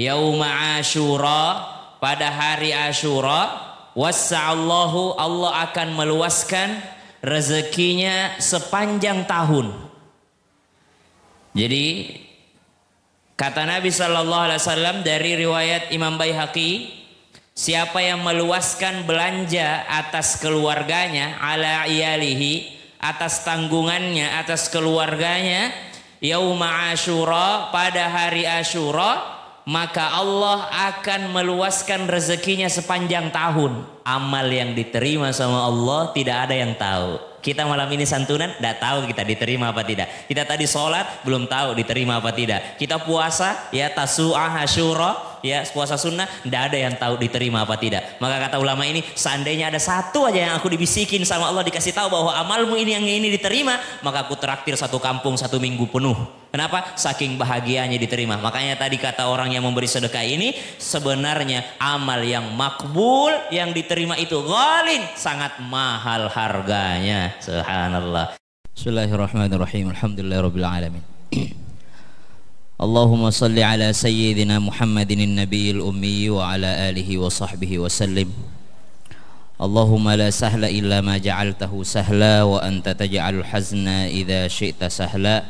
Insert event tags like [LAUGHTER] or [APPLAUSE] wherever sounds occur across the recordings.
yauma asyura pada hari asyura wassa'allahu Allah akan meluaskan rezekinya sepanjang tahun jadi kata Nabi Shallallahu Alaihi Wasallam dari riwayat Imam Baihaqi siapa yang meluaskan belanja atas keluarganya ala iyalihi atas tanggungannya atas keluarganya yauma asyura pada hari asyura maka Allah akan meluaskan rezekinya sepanjang tahun. Amal yang diterima sama Allah tidak ada yang tahu. Kita malam ini santunan, tidak tahu kita diterima apa tidak. Kita tadi sholat, belum tahu diterima apa tidak. Kita puasa, ya tasu'ah, asyura, ya puasa sunnah tidak ada yang tahu diterima apa tidak maka kata ulama ini seandainya ada satu aja yang aku dibisikin sama Allah dikasih tahu bahwa amalmu ini yang ini diterima maka aku traktir satu kampung satu minggu penuh Kenapa? Saking bahagianya diterima. Makanya tadi kata orang yang memberi sedekah ini sebenarnya amal yang makbul yang diterima itu golin sangat mahal harganya. Subhanallah. Bismillahirrahmanirrahim. Alhamdulillahirabbil [CLEARS THROAT] اللهم صل على سيدنا محمد النبي الأمي وعلى آله وصحبه وسلم اللهم لا سهل إلا ما جعلته سهلا وأنت تجعل الحزن إذا شئت سهلا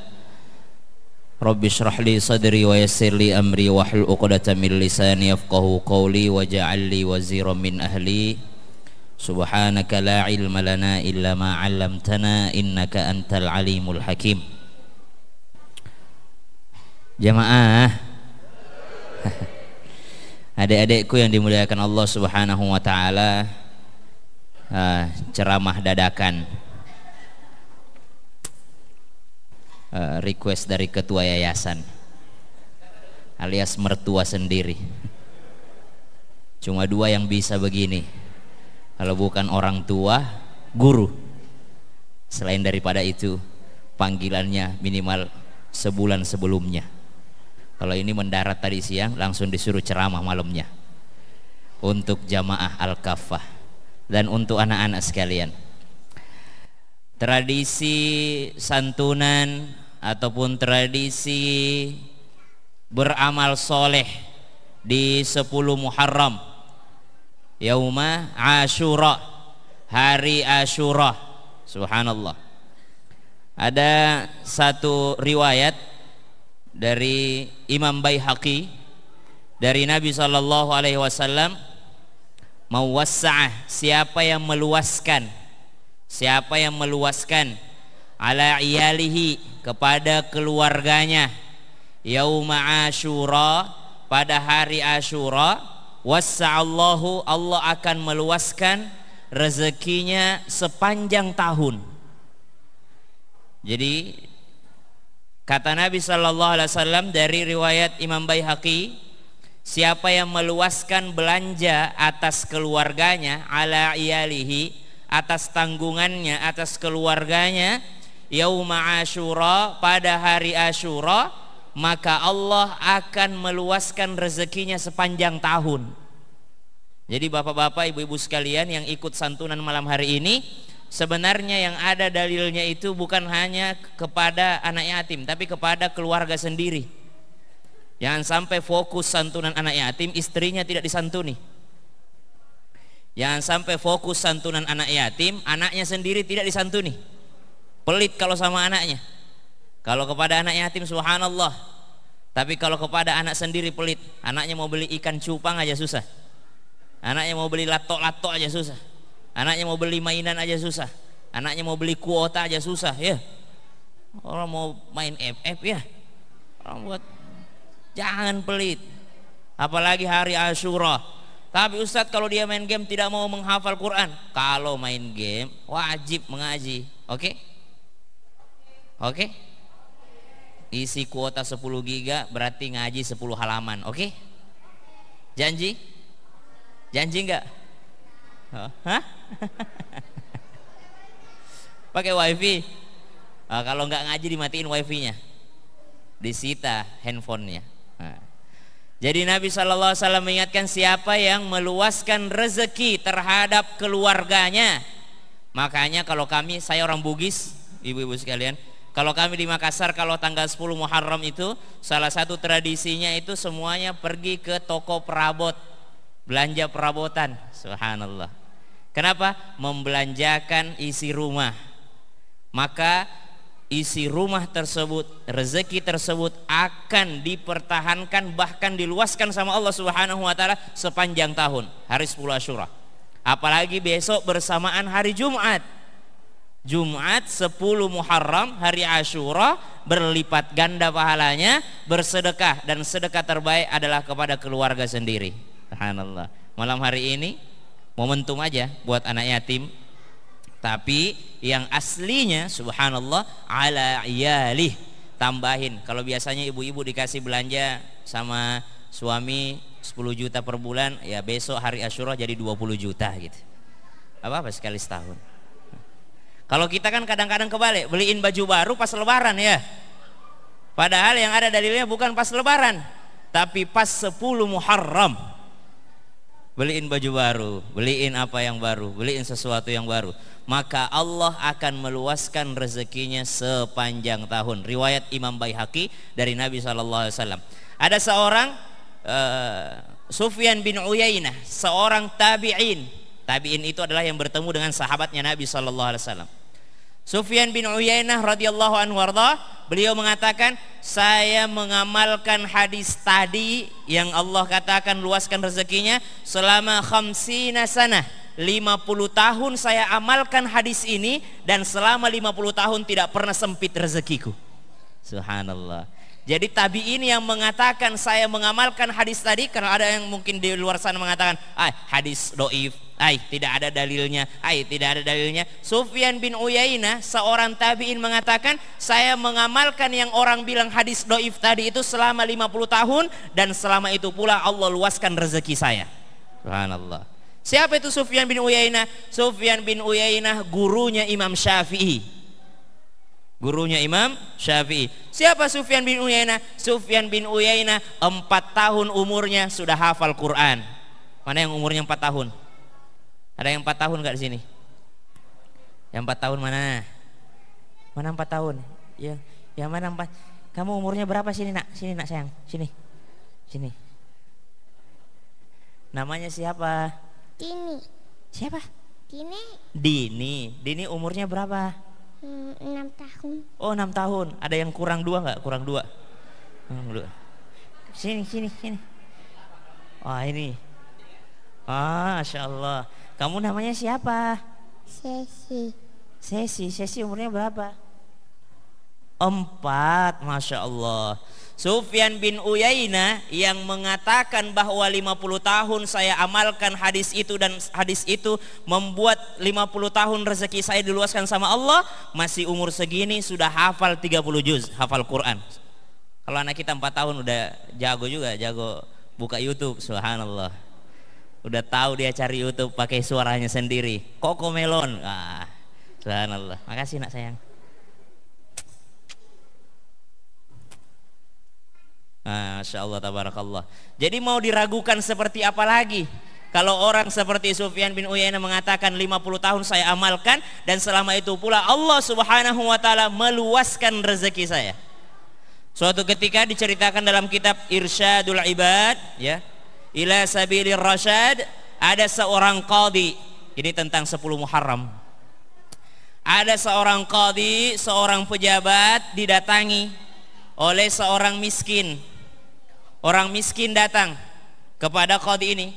رب اشرح لي صدري ويسر لي أمري وحل عقدة من لساني يفقه قولي وجعل لي وزيرا من أهلي سبحانك لا علم لنا إلا ما علمتنا إنك أنت العليم الحكيم jamaah [LAUGHS] adik-adikku yang dimuliakan Allah subhanahu wa ta'ala uh, ceramah dadakan uh, request dari ketua yayasan alias mertua sendiri cuma dua yang bisa begini kalau bukan orang tua guru selain daripada itu panggilannya minimal sebulan sebelumnya kalau ini mendarat tadi siang langsung disuruh ceramah malamnya untuk jamaah al-kafah dan untuk anak-anak sekalian. Tradisi santunan ataupun tradisi beramal soleh di 10 Muharram Yauma Ashura hari Ashura Subhanallah ada satu riwayat dari Imam Baihaqi dari Nabi sallallahu alaihi wasallam mawassaah siapa yang meluaskan siapa yang meluaskan ala iyalihi kepada keluarganya yauma asyura pada hari asyura wassa'allahu Allah akan meluaskan rezekinya sepanjang tahun jadi Kata Nabi Shallallahu Alaihi Wasallam dari riwayat Imam Baihaqi, siapa yang meluaskan belanja atas keluarganya, ala iyalihi, atas tanggungannya, atas keluarganya, yauma asyura pada hari asyura, maka Allah akan meluaskan rezekinya sepanjang tahun. Jadi bapak-bapak, ibu-ibu sekalian yang ikut santunan malam hari ini, Sebenarnya yang ada dalilnya itu bukan hanya kepada anak yatim, tapi kepada keluarga sendiri. Jangan sampai fokus santunan anak yatim, istrinya tidak disantuni. Jangan sampai fokus santunan anak yatim, anaknya sendiri tidak disantuni. Pelit kalau sama anaknya. Kalau kepada anak yatim subhanallah. Tapi kalau kepada anak sendiri pelit, anaknya mau beli ikan cupang aja susah. Anaknya mau beli latok-latok aja susah Anaknya mau beli mainan aja susah. Anaknya mau beli kuota aja susah, ya. Orang mau main FF ya. Orang buat jangan pelit. Apalagi hari Asyura. Tapi Ustadz kalau dia main game tidak mau menghafal Quran. Kalau main game wajib mengaji. Oke? Okay? Oke? Okay? Isi kuota 10 giga berarti ngaji 10 halaman. Oke? Okay? Janji? Janji enggak? Pakai wifi. Nah, kalau nggak ngaji dimatiin wifi-nya. Disita handphonenya. Nah. Jadi Nabi Shallallahu Alaihi Wasallam mengingatkan siapa yang meluaskan rezeki terhadap keluarganya. Makanya kalau kami, saya orang Bugis, ibu-ibu sekalian, kalau kami di Makassar kalau tanggal 10 Muharram itu salah satu tradisinya itu semuanya pergi ke toko perabot, belanja perabotan. Subhanallah. Kenapa? Membelanjakan isi rumah. Maka isi rumah tersebut, rezeki tersebut akan dipertahankan bahkan diluaskan sama Allah Subhanahu wa taala sepanjang tahun, hari 10 Asyura. Apalagi besok bersamaan hari Jumat. Jumat 10 Muharram hari Ashura berlipat ganda pahalanya bersedekah dan sedekah terbaik adalah kepada keluarga sendiri. Subhanallah. Malam hari ini momentum aja buat anak yatim tapi yang aslinya subhanallah ala iyalih tambahin kalau biasanya ibu-ibu dikasih belanja sama suami 10 juta per bulan ya besok hari asyurah jadi 20 juta gitu apa-apa sekali setahun kalau kita kan kadang-kadang kebalik beliin baju baru pas lebaran ya padahal yang ada dalilnya bukan pas lebaran tapi pas 10 Muharram beliin baju baru, beliin apa yang baru, beliin sesuatu yang baru, maka Allah akan meluaskan rezekinya sepanjang tahun. Riwayat Imam Baihaki dari Nabi sallallahu alaihi wasallam. Ada seorang uh, Sufyan bin Uyainah, seorang tabi'in. Tabi'in itu adalah yang bertemu dengan sahabatnya Nabi sallallahu alaihi wasallam. Sufyan bin Uyainah radhiyallahu anhu warda, beliau mengatakan, "Saya mengamalkan hadis tadi yang Allah katakan luaskan rezekinya selama khamsina sanah." 50 tahun saya amalkan hadis ini dan selama 50 tahun tidak pernah sempit rezekiku. Subhanallah. Jadi tabiin yang mengatakan saya mengamalkan hadis tadi karena ada yang mungkin di luar sana mengatakan, "Ah, hadis doif, Ai, tidak ada dalilnya. Ai, tidak ada dalilnya. Sufyan bin Uyainah, seorang tabi'in mengatakan, saya mengamalkan yang orang bilang hadis doif tadi itu selama 50 tahun dan selama itu pula Allah luaskan rezeki saya. Subhanallah. Siapa itu Sufyan bin Uyainah? Sufyan bin Uyainah gurunya Imam Syafi'i gurunya Imam Syafi'i. Siapa Sufyan bin Uyainah? Sufyan bin Uyainah empat tahun umurnya sudah hafal Quran. Mana yang umurnya empat tahun? Ada yang empat tahun nggak di sini? Yang empat tahun mana? Mana empat tahun? Ya, ya mana empat Kamu umurnya berapa sini, Nak? Sini, Nak sayang. Sini. Sini. Namanya siapa? Dini. Siapa? Dini. Dini. Dini umurnya berapa? Mm, enam tahun. Oh enam tahun. Ada yang kurang dua nggak? Kurang dua. Sini sini sini. Wah oh, ini. Ah, Masya Allah. Kamu namanya siapa? Sesi. Sesi. Sesi umurnya berapa? Empat. Masya Allah. Sufyan bin Uyainah yang mengatakan bahwa 50 tahun saya amalkan hadis itu dan hadis itu membuat 50 tahun rezeki saya diluaskan sama Allah masih umur segini sudah hafal 30 juz hafal Quran kalau anak kita 4 tahun udah jago juga jago buka YouTube subhanallah udah tahu dia cari YouTube pakai suaranya sendiri Koko Melon ah, subhanallah makasih nak sayang Masya Allah tabarakallah Jadi mau diragukan seperti apa lagi kalau orang seperti Sufyan bin Uyainah mengatakan 50 tahun saya amalkan dan selama itu pula Allah Subhanahu wa taala meluaskan rezeki saya. Suatu ketika diceritakan dalam kitab Irsyadul Ibad ya, ila sabilir rasyad ada seorang qadi. Ini tentang 10 Muharram. Ada seorang qadi, seorang pejabat didatangi oleh seorang miskin Orang miskin datang kepada kodi ini.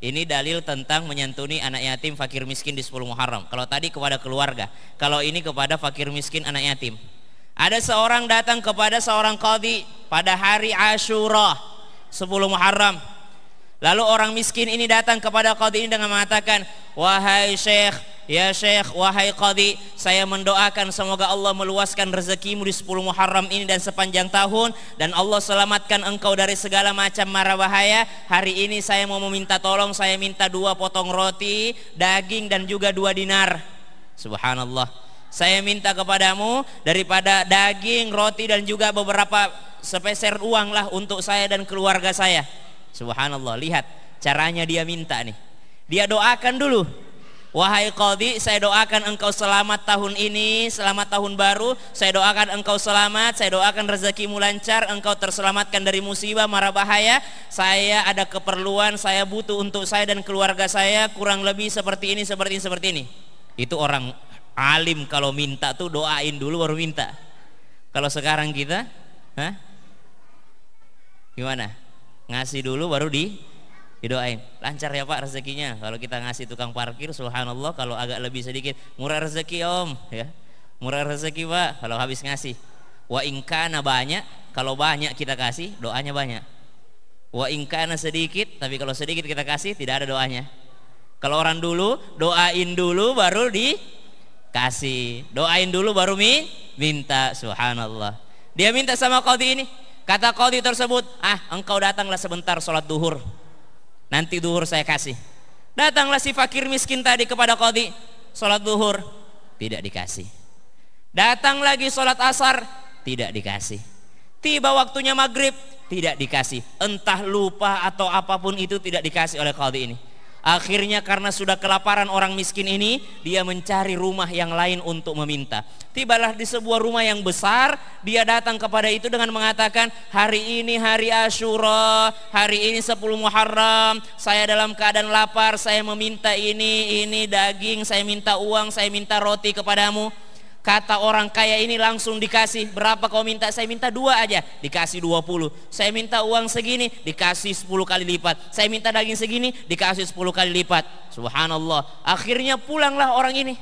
Ini dalil tentang menyantuni anak yatim fakir miskin di 10 Muharram. Kalau tadi kepada keluarga, kalau ini kepada fakir miskin anak yatim. Ada seorang datang kepada seorang kodi pada hari Ashura 10 Muharram. Lalu orang miskin ini datang kepada kodi ini dengan mengatakan, "Wahai Syekh, Ya Syekh, wahai Qadhi, saya mendoakan semoga Allah meluaskan rezekimu di 10 Muharram ini dan sepanjang tahun dan Allah selamatkan engkau dari segala macam mara bahaya. Hari ini saya mau meminta tolong, saya minta dua potong roti, daging dan juga dua dinar. Subhanallah. Saya minta kepadamu daripada daging, roti dan juga beberapa sepeser uang lah untuk saya dan keluarga saya. Subhanallah, lihat caranya dia minta nih. Dia doakan dulu Wahai Qadhi, saya doakan engkau selamat tahun ini, selamat tahun baru. Saya doakan engkau selamat, saya doakan rezekimu lancar, engkau terselamatkan dari musibah, mara bahaya. Saya ada keperluan, saya butuh untuk saya dan keluarga saya kurang lebih seperti ini, seperti ini, seperti ini. Itu orang alim kalau minta tuh doain dulu baru minta. Kalau sekarang kita, ha? Gimana? Ngasih dulu baru di didoain lancar ya pak rezekinya kalau kita ngasih tukang parkir subhanallah kalau agak lebih sedikit murah rezeki om ya murah rezeki pak kalau habis ngasih wa ingkana banyak kalau banyak kita kasih doanya banyak wa ingkana sedikit tapi kalau sedikit kita kasih tidak ada doanya kalau orang dulu doain dulu baru dikasih doain dulu baru min minta subhanallah dia minta sama kodi ini kata kau di tersebut ah engkau datanglah sebentar sholat duhur Nanti duhur saya kasih. Datanglah si fakir miskin tadi kepada kodi. Sholat duhur tidak dikasih. Datang lagi sholat asar tidak dikasih. Tiba waktunya maghrib tidak dikasih. Entah lupa atau apapun itu tidak dikasih oleh kodi ini. Akhirnya karena sudah kelaparan orang miskin ini, dia mencari rumah yang lain untuk meminta. Tibalah di sebuah rumah yang besar, dia datang kepada itu dengan mengatakan, "Hari ini hari Ashura hari ini 10 Muharram, saya dalam keadaan lapar, saya meminta ini, ini daging, saya minta uang, saya minta roti kepadamu." Kata orang kaya ini langsung dikasih Berapa kau minta? Saya minta dua aja Dikasih 20 Saya minta uang segini Dikasih 10 kali lipat Saya minta daging segini Dikasih 10 kali lipat Subhanallah Akhirnya pulanglah orang ini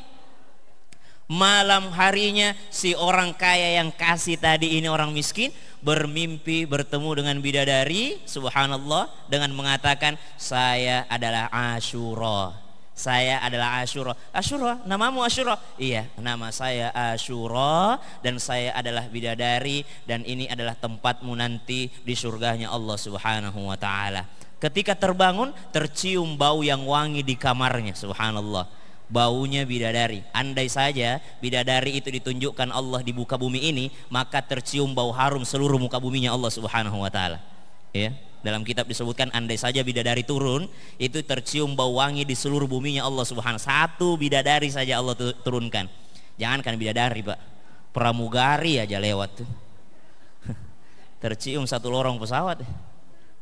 Malam harinya si orang kaya yang kasih tadi ini orang miskin Bermimpi bertemu dengan bidadari Subhanallah Dengan mengatakan Saya adalah Ashura saya adalah Ashura. Ashura, namamu Ashura? Iya, nama saya Ashura dan saya adalah bidadari dan ini adalah tempatmu nanti di surganya Allah Subhanahu wa taala. Ketika terbangun tercium bau yang wangi di kamarnya, subhanallah baunya bidadari. Andai saja bidadari itu ditunjukkan Allah di buka bumi ini, maka tercium bau harum seluruh muka buminya Allah Subhanahu wa taala. Ya. Dalam kitab disebutkan andai saja bidadari turun itu tercium bau wangi di seluruh buminya Allah Subhanahu satu bidadari saja Allah turunkan. Jangankan bidadari, Pak. Pramugari aja lewat tuh. [LAUGHS] Tercium satu lorong pesawat.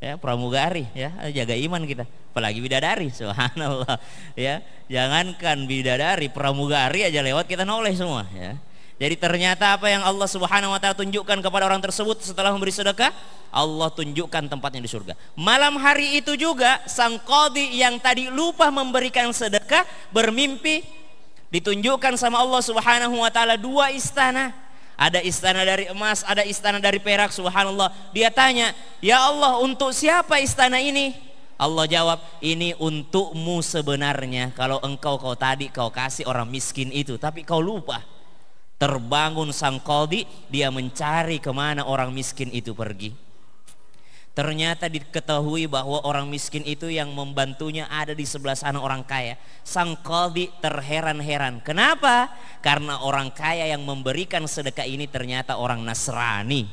Ya, pramugari ya, jaga iman kita. Apalagi bidadari, subhanallah. Ya, jangankan bidadari, pramugari aja lewat kita noleh semua ya jadi ternyata apa yang Allah Subhanahu wa taala tunjukkan kepada orang tersebut setelah memberi sedekah, Allah tunjukkan tempatnya di surga. Malam hari itu juga sang qadhi yang tadi lupa memberikan sedekah bermimpi ditunjukkan sama Allah Subhanahu wa taala dua istana. Ada istana dari emas, ada istana dari perak, subhanallah. Dia tanya, "Ya Allah, untuk siapa istana ini?" Allah jawab, "Ini untukmu sebenarnya. Kalau engkau kau tadi kau kasih orang miskin itu, tapi kau lupa." Terbangun sang koldi, dia mencari kemana orang miskin itu pergi. Ternyata diketahui bahwa orang miskin itu yang membantunya ada di sebelah sana orang kaya. Sang Koldi terheran-heran. Kenapa? Karena orang kaya yang memberikan sedekah ini ternyata orang Nasrani.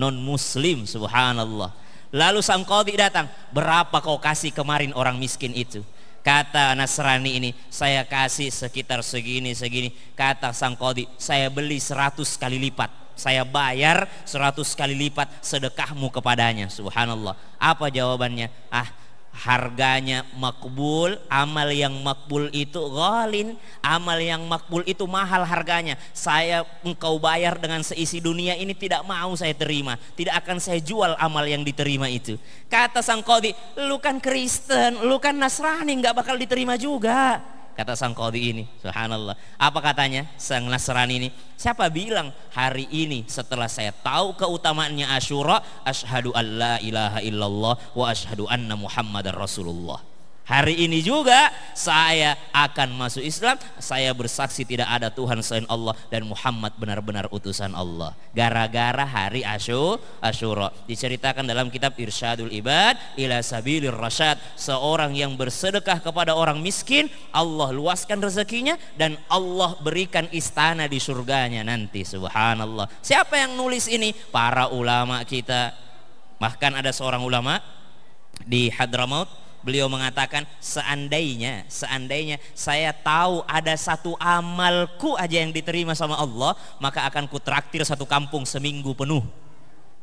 Non-Muslim, subhanallah. Lalu sang Koldi datang. Berapa kau kasih kemarin orang miskin itu? Kata Nasrani ini, saya kasih sekitar segini segini. Kata sang kodi, saya beli seratus kali lipat. Saya bayar seratus kali lipat sedekahmu kepadanya. Subhanallah. Apa jawabannya? Ah, harganya makbul amal yang makbul itu golin amal yang makbul itu mahal harganya saya engkau bayar dengan seisi dunia ini tidak mau saya terima tidak akan saya jual amal yang diterima itu kata sang kodi lu kan Kristen lu kan Nasrani nggak bakal diterima juga kata sang kodi ini subhanallah apa katanya sang Nasrani ini siapa bilang hari ini setelah saya tahu keutamaannya Asyura asyhadu alla ilaha illallah wa asyhadu anna muhammadar rasulullah Hari ini juga saya akan masuk Islam. Saya bersaksi tidak ada Tuhan selain Allah dan Muhammad benar-benar utusan Allah. Gara-gara hari Asyur, Asyura diceritakan dalam kitab Irsyadul Ibad ila sabilir rasyad, seorang yang bersedekah kepada orang miskin, Allah luaskan rezekinya dan Allah berikan istana di surganya nanti. Subhanallah. Siapa yang nulis ini? Para ulama kita. Bahkan ada seorang ulama di Hadramaut Beliau mengatakan seandainya, seandainya saya tahu ada satu amalku aja yang diterima sama Allah, maka akan kutraktir satu kampung seminggu penuh.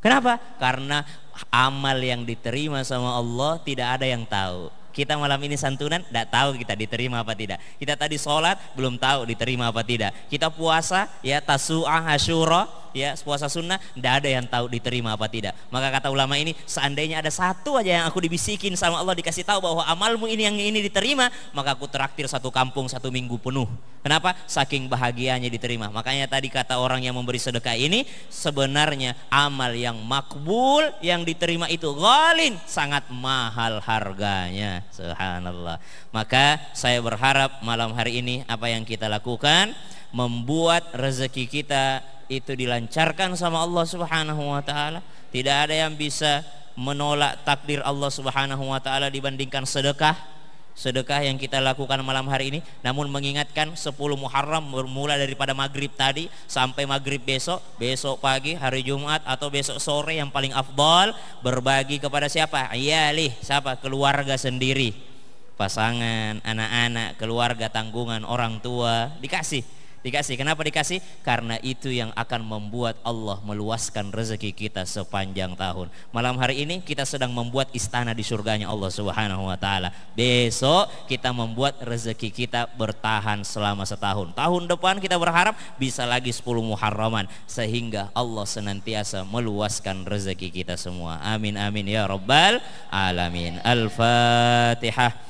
Kenapa? Karena amal yang diterima sama Allah tidak ada yang tahu. Kita malam ini santunan, tidak tahu kita diterima apa tidak. Kita tadi sholat, belum tahu diterima apa tidak. Kita puasa, ya tasu'ah asyura, ya puasa sunnah tidak ada yang tahu diterima apa tidak maka kata ulama ini seandainya ada satu aja yang aku dibisikin sama Allah dikasih tahu bahwa amalmu ini yang ini diterima maka aku traktir satu kampung satu minggu penuh kenapa saking bahagianya diterima makanya tadi kata orang yang memberi sedekah ini sebenarnya amal yang makbul yang diterima itu golin sangat mahal harganya subhanallah maka saya berharap malam hari ini apa yang kita lakukan membuat rezeki kita itu dilancarkan sama Allah Subhanahu wa taala, tidak ada yang bisa menolak takdir Allah Subhanahu wa taala dibandingkan sedekah sedekah yang kita lakukan malam hari ini namun mengingatkan 10 Muharram bermula daripada maghrib tadi sampai maghrib besok besok pagi hari Jumat atau besok sore yang paling afdal berbagi kepada siapa iyalih siapa keluarga sendiri pasangan anak-anak keluarga tanggungan orang tua dikasih Dikasih. Kenapa dikasih? Karena itu yang akan membuat Allah meluaskan rezeki kita sepanjang tahun. Malam hari ini kita sedang membuat istana di surganya Allah Subhanahu wa taala. Besok kita membuat rezeki kita bertahan selama setahun. Tahun depan kita berharap bisa lagi 10 Muharraman sehingga Allah senantiasa meluaskan rezeki kita semua. Amin amin ya rabbal alamin. Al-Fatihah.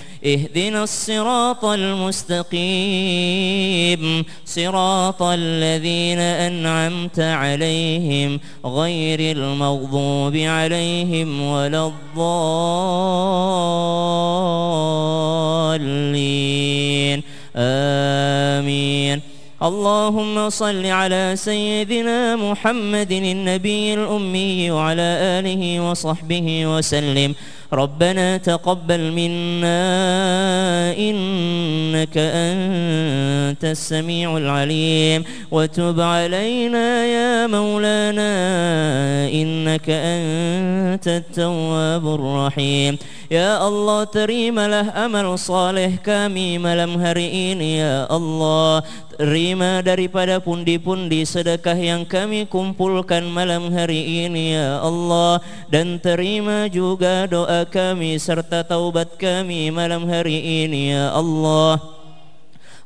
اهدنا الصراط المستقيم صراط الذين أنعمت عليهم غير المغضوب عليهم ولا الضالين آمين اللهم صل على سيدنا محمد النبي الأمي وعلى آله وصحبه وسلم ربنا تقبل منا إنك أنت السميع العليم وتب علينا يا مولانا إنك أنت التواب الرحيم Ya Allah terimalah amal saleh kami malam hari ini ya Allah terima daripada pundi-pundi sedekah yang kami kumpulkan malam hari ini ya Allah dan terima juga doa kami serta taubat kami malam hari ini ya Allah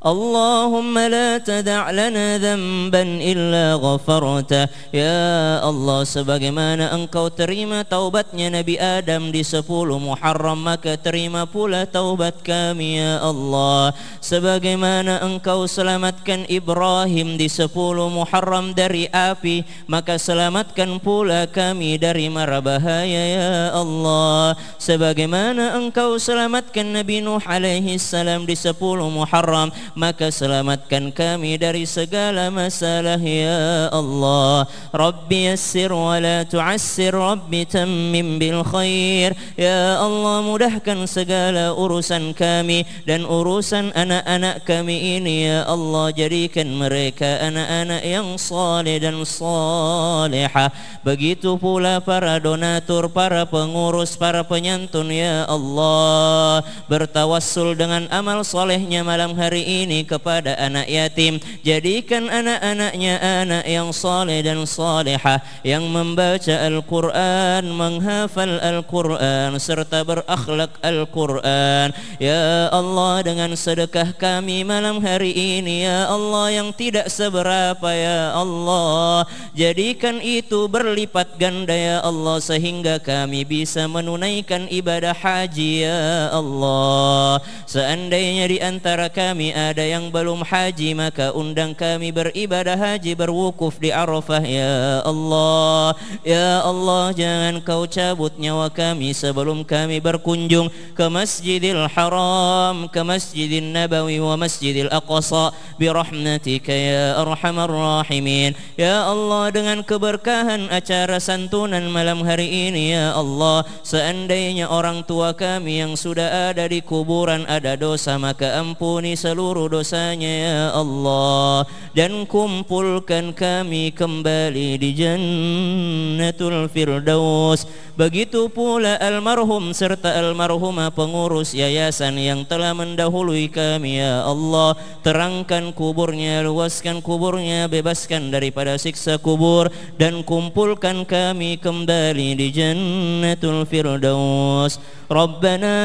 اللهم لا تدع lana dhanban illa ghafarta ya Allah sebagaimana engkau terima taubatnya Nabi Adam di 10 Muharram maka terima pula taubat kami ya Allah sebagaimana engkau selamatkan Ibrahim di 10 Muharram dari api maka selamatkan pula kami dari mara bahaya ya Allah sebagaimana engkau selamatkan Nabi Nuh alaihi salam di 10 Muharram maka selamatkan kami dari segala masalah ya Allah Rabbi yassir wa la tu'assir Rabbi tammim bil khair ya Allah mudahkan segala urusan kami dan urusan anak-anak kami ini ya Allah jadikan mereka anak-anak yang saleh dan saleha begitu pula para donatur para pengurus para penyantun ya Allah bertawassul dengan amal solehnya malam hari ini ini kepada anak yatim jadikan anak-anaknya anak yang saleh dan salehah yang membaca Al-Quran menghafal Al-Quran serta berakhlak Al-Quran Ya Allah dengan sedekah kami malam hari ini Ya Allah yang tidak seberapa Ya Allah jadikan itu berlipat ganda Ya Allah sehingga kami bisa menunaikan ibadah haji Ya Allah seandainya di antara kami ada ada yang belum haji maka undang kami beribadah haji berwukuf di Arafah ya Allah ya Allah jangan kau cabut nyawa kami sebelum kami berkunjung ke Masjidil Haram ke Masjidil Nabawi wa Masjidil Aqsa birahmatika ya arhamar rahimin ya Allah dengan keberkahan acara santunan malam hari ini ya Allah seandainya orang tua kami yang sudah ada di kuburan ada dosa maka ampuni seluruh seluruh dosanya ya Allah dan kumpulkan kami kembali di jannatul firdaus begitu pula almarhum serta almarhumah pengurus yayasan yang telah mendahului kami ya Allah terangkan kuburnya luaskan kuburnya bebaskan daripada siksa kubur dan kumpulkan kami kembali di jannatul firdaus Rabbana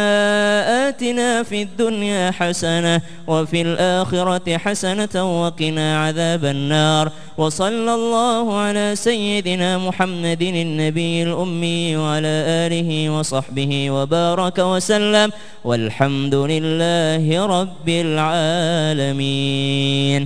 atina fid dunya hasanah wa fi وفي الآخرة حسنة وقنا عذاب النار وصلى الله على سيدنا محمد النبي الأمي وعلى آله وصحبه وبارك وسلم والحمد لله رب العالمين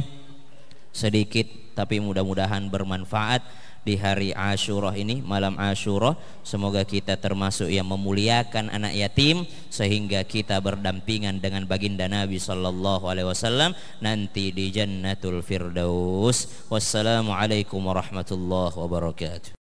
sedikit tapi mudah-mudahan bermanfaat di hari Ashura ini malam Ashura semoga kita termasuk yang memuliakan anak yatim sehingga kita berdampingan dengan baginda Nabi sallallahu alaihi wasallam nanti di Jannatul Firdaus wassalamualaikum warahmatullahi wabarakatuh